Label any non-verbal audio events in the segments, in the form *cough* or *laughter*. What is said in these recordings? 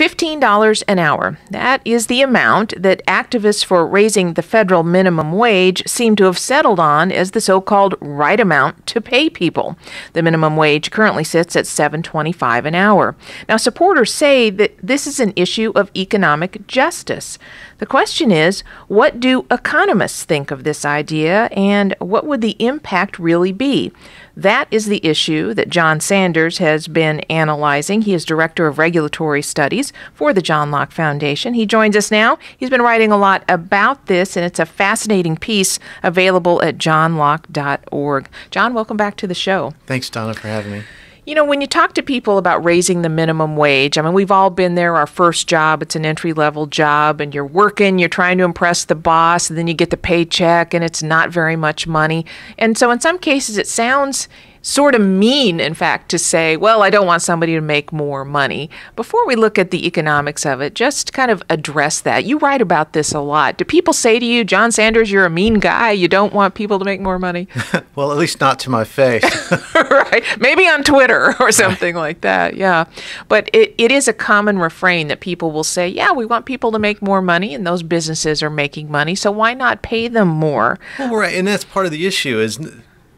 $15 an hour. That is the amount that activists for raising the federal minimum wage seem to have settled on as the so-called right amount to pay people. The minimum wage currently sits at 7.25 an hour. Now supporters say that this is an issue of economic justice. The question is, what do economists think of this idea and what would the impact really be? That is the issue that John Sanders has been analyzing. He is Director of Regulatory Studies for the John Locke Foundation. He joins us now. He's been writing a lot about this, and it's a fascinating piece available at johnlocke.org. John, welcome back to the show. Thanks, Donna, for having me. You know, when you talk to people about raising the minimum wage, I mean, we've all been there, our first job, it's an entry level job, and you're working, you're trying to impress the boss, and then you get the paycheck, and it's not very much money. And so, in some cases, it sounds sort of mean, in fact, to say, well, I don't want somebody to make more money. Before we look at the economics of it, just kind of address that. You write about this a lot. Do people say to you, John Sanders, you're a mean guy, you don't want people to make more money? *laughs* well, at least not to my face. *laughs* *laughs* right. Maybe on Twitter or something right. like that. Yeah. But it, it is a common refrain that people will say, yeah, we want people to make more money, and those businesses are making money, so why not pay them more? Well, right. And that's part of the issue is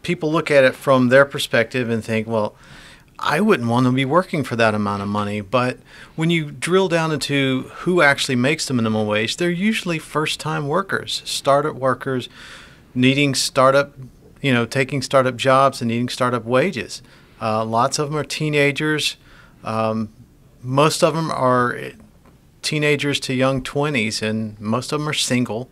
people look at it from their perspective and think, well, I wouldn't want to be working for that amount of money. But when you drill down into who actually makes the minimum wage, they're usually first time workers, startup workers needing startup, you know, taking startup jobs and needing startup wages. Uh, lots of them are teenagers. Um, most of them are teenagers to young 20s, and most of them are single.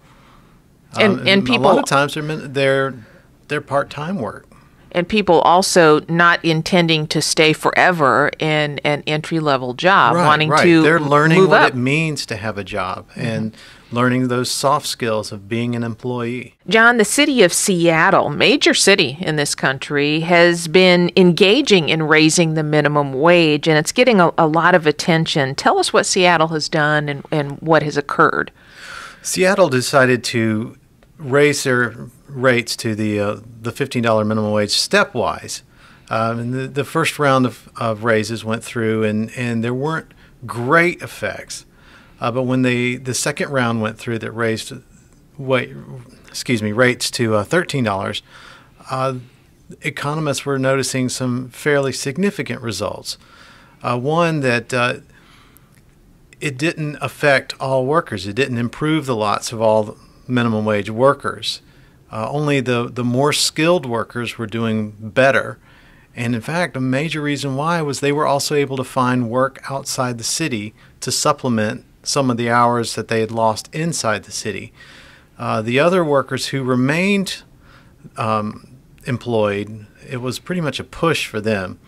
Um, and, and, and, people. A lot of times they're, they're their part time work. And people also not intending to stay forever in an entry level job, right, wanting right. to they're learning what up. it means to have a job mm-hmm. and learning those soft skills of being an employee. John, the city of Seattle, major city in this country, has been engaging in raising the minimum wage and it's getting a, a lot of attention. Tell us what Seattle has done and, and what has occurred. Seattle decided to raise their rates to the uh, the fifteen dollar minimum wage stepwise. Um, and the, the, first round of, of, raises went through, and, and there weren't great effects. Uh, but when they the second round went through that raised wait, excuse me rates to uh, thirteen dollars, uh, economists were noticing some fairly significant results. Uh, one that uh, it didn't affect all workers. It didn't improve the lots of all minimum wage workers. Uh, only the, the more skilled workers were doing better. And in fact, a major reason why was they were also able to find work outside the city to supplement some of the hours that they had lost inside the city. Uh, the other workers who remained um, employed, it was pretty much a push for them,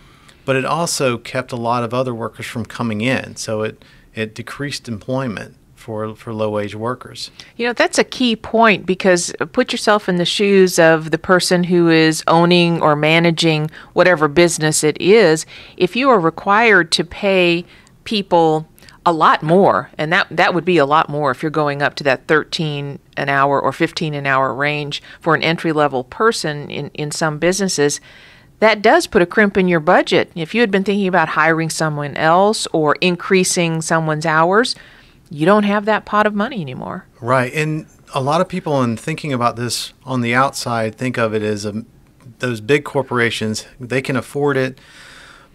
but it also kept a lot of other workers from coming in. So it, it decreased employment for, for low wage workers. You know, that's a key point because put yourself in the shoes of the person who is owning or managing whatever business it is. If you are required to pay people a lot more, and that, that would be a lot more if you're going up to that 13 an hour or 15 an hour range for an entry level person in, in some businesses that does put a crimp in your budget. If you had been thinking about hiring someone else or increasing someone's hours, you don't have that pot of money anymore. Right. And a lot of people, in thinking about this on the outside, think of it as a, those big corporations, they can afford it.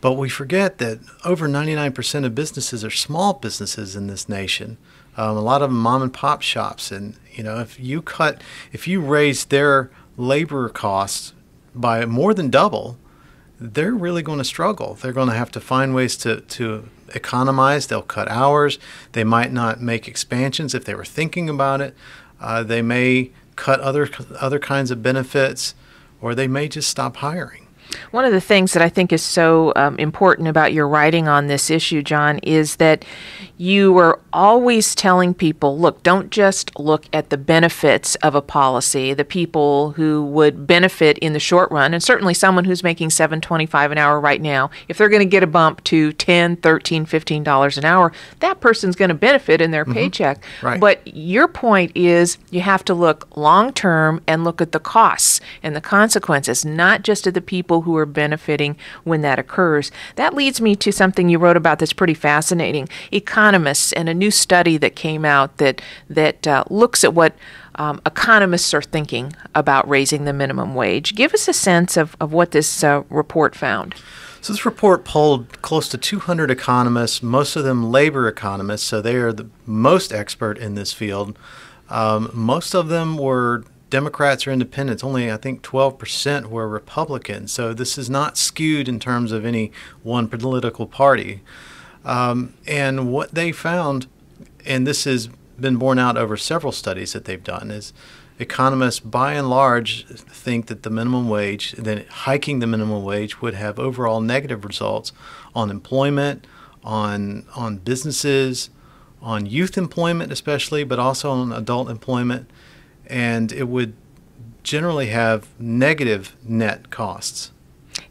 But we forget that over 99% of businesses are small businesses in this nation. Um, a lot of them mom and pop shops. And, you know, if you cut, if you raise their labor costs by more than double, they're really going to struggle. They're going to have to find ways to, to economize. They'll cut hours. They might not make expansions if they were thinking about it. Uh, they may cut other other kinds of benefits, or they may just stop hiring. One of the things that I think is so um, important about your writing on this issue, John, is that you are always telling people look, don't just look at the benefits of a policy, the people who would benefit in the short run, and certainly someone who's making seven twenty-five an hour right now, if they're going to get a bump to ten, thirteen, fifteen dollars an hour, that person's going to benefit in their mm-hmm. paycheck. Right. But your point is you have to look long term and look at the costs and the consequences, not just at the people who who are benefiting when that occurs. That leads me to something you wrote about that's pretty fascinating economists and a new study that came out that, that uh, looks at what um, economists are thinking about raising the minimum wage. Give us a sense of, of what this uh, report found. So, this report polled close to 200 economists, most of them labor economists, so they are the most expert in this field. Um, most of them were Democrats or independents, only I think 12% were Republicans. So this is not skewed in terms of any one political party. Um, and what they found, and this has been borne out over several studies that they've done, is economists by and large think that the minimum wage, that hiking the minimum wage would have overall negative results on employment, on, on businesses, on youth employment especially, but also on adult employment and it would generally have negative net costs.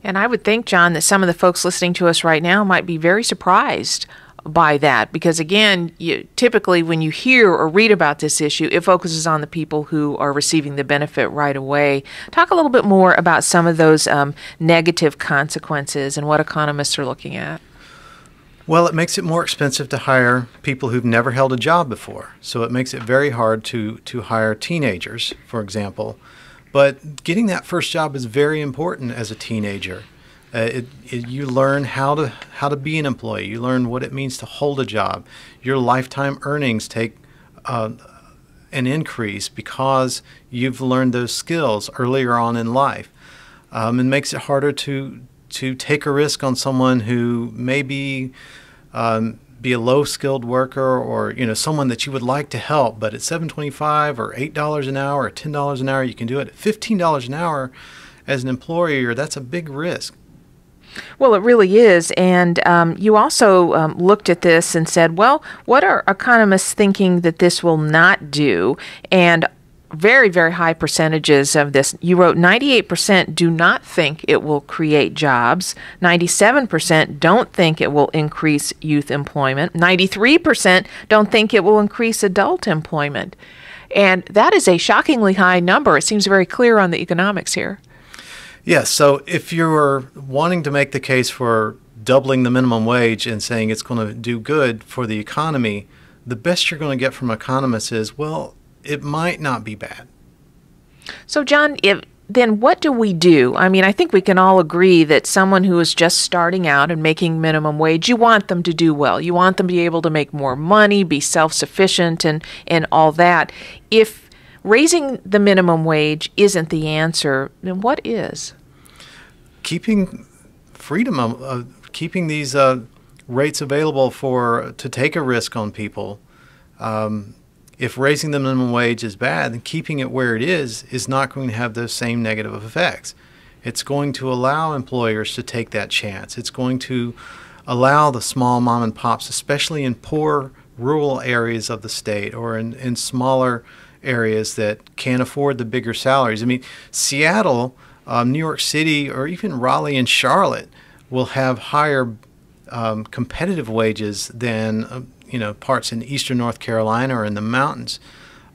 And I would think, John, that some of the folks listening to us right now might be very surprised by that because again you, typically when you hear or read about this issue it focuses on the people who are receiving the benefit right away talk a little bit more about some of those um, negative consequences and what economists are looking at well, it makes it more expensive to hire people who've never held a job before. So it makes it very hard to, to hire teenagers, for example. But getting that first job is very important as a teenager. Uh, it, it, you learn how to how to be an employee. You learn what it means to hold a job. Your lifetime earnings take uh, an increase because you've learned those skills earlier on in life, um, and makes it harder to to take a risk on someone who maybe um, be a low skilled worker or you know someone that you would like to help but at 725 or $8 an hour or $10 an hour you can do it at $15 an hour as an employer that's a big risk well, it really is. And um, you also um, looked at this and said, well, what are economists thinking that this will not do? And very, very high percentages of this. You wrote 98% do not think it will create jobs, 97% don't think it will increase youth employment, 93% don't think it will increase adult employment. And that is a shockingly high number. It seems very clear on the economics here. Yes. Yeah, so if you're wanting to make the case for doubling the minimum wage and saying it's going to do good for the economy, the best you're going to get from economists is, well, it might not be bad. So, John, if, then what do we do? I mean, I think we can all agree that someone who is just starting out and making minimum wage, you want them to do well. You want them to be able to make more money, be self sufficient, and, and all that. If raising the minimum wage isn't the answer, then what is? Keeping freedom, uh, keeping these uh, rates available for to take a risk on people. Um, if raising the minimum wage is bad, then keeping it where it is is not going to have those same negative effects. It's going to allow employers to take that chance. It's going to allow the small mom and pops, especially in poor rural areas of the state or in, in smaller areas that can't afford the bigger salaries. I mean, Seattle, um, New York City, or even Raleigh and Charlotte will have higher um, competitive wages than. Uh, you know parts in eastern North Carolina or in the mountains.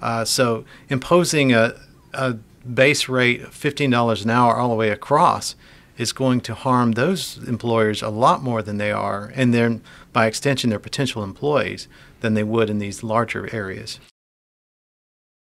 Uh, so imposing a, a base rate of $15 an hour all the way across is going to harm those employers a lot more than they are, and then by extension, their potential employees than they would in these larger areas.